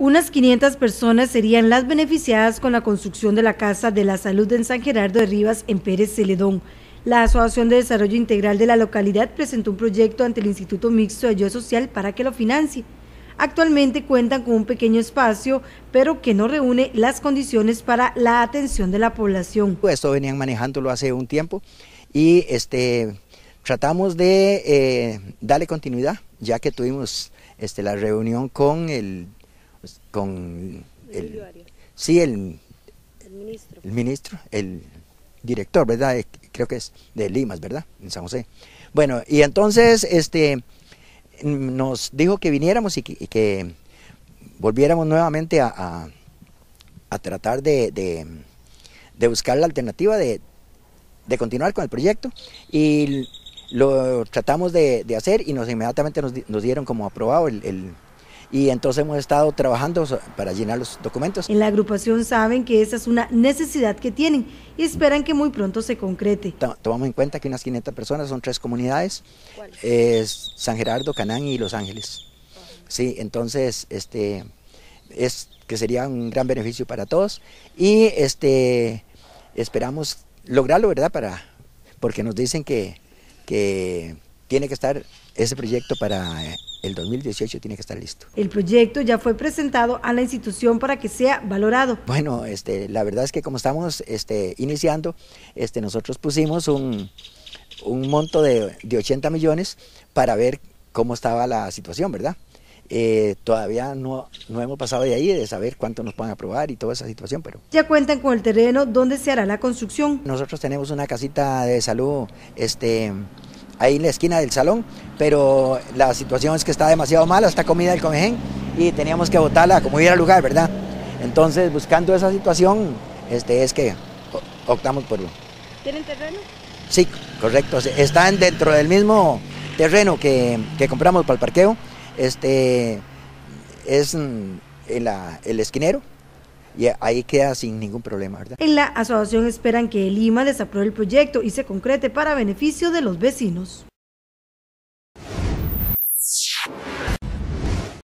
Unas 500 personas serían las beneficiadas con la construcción de la Casa de la Salud en San Gerardo de Rivas, en Pérez Celedón. La Asociación de Desarrollo Integral de la localidad presentó un proyecto ante el Instituto Mixto de Ayuda Social para que lo financie. Actualmente cuentan con un pequeño espacio, pero que no reúne las condiciones para la atención de la población. Pues, esto venían manejándolo hace un tiempo y este, tratamos de eh, darle continuidad, ya que tuvimos este, la reunión con el con el, sí, el, el, ministro. el director, ¿verdad? Eh, creo que es de Limas, ¿verdad? En San José. Bueno, y entonces este nos dijo que viniéramos y que, volviéramos nuevamente a, tratar de, buscar la alternativa de, continuar con el proyecto y lo tratamos de, hacer y nos inmediatamente nos, dieron como aprobado el, el y entonces hemos estado trabajando para llenar los documentos. En la agrupación saben que esa es una necesidad que tienen y esperan que muy pronto se concrete. Tomamos en cuenta que unas 500 personas son tres comunidades, eh, San Gerardo, Canán y Los Ángeles. Ah. Sí, entonces este es que sería un gran beneficio para todos y este esperamos lograrlo, ¿verdad? Para porque nos dicen que que tiene que estar ese proyecto para eh, el 2018 tiene que estar listo. El proyecto ya fue presentado a la institución para que sea valorado. Bueno, este, la verdad es que como estamos este, iniciando, este, nosotros pusimos un, monto de, de 80 millones para ver cómo estaba la situación, ¿verdad? Eh, todavía no, no hemos pasado de ahí de saber cuánto nos pueden aprobar y toda esa situación, pero... Ya cuentan con el terreno donde se hará la construcción. Nosotros tenemos una casita de salud, este ahí en la esquina del salón, pero la situación es que está demasiado mala, está comida del comején y teníamos que botarla como hubiera lugar, ¿verdad? Entonces, buscando esa situación, este, es que optamos por... ¿Tienen terreno? Sí, correcto, están dentro del mismo terreno que, compramos para el parqueo, este, es el esquinero, y ahí queda sin ningún problema, ¿verdad? En la asociación esperan que el IMA desapruebe el proyecto y se concrete para beneficio de los vecinos.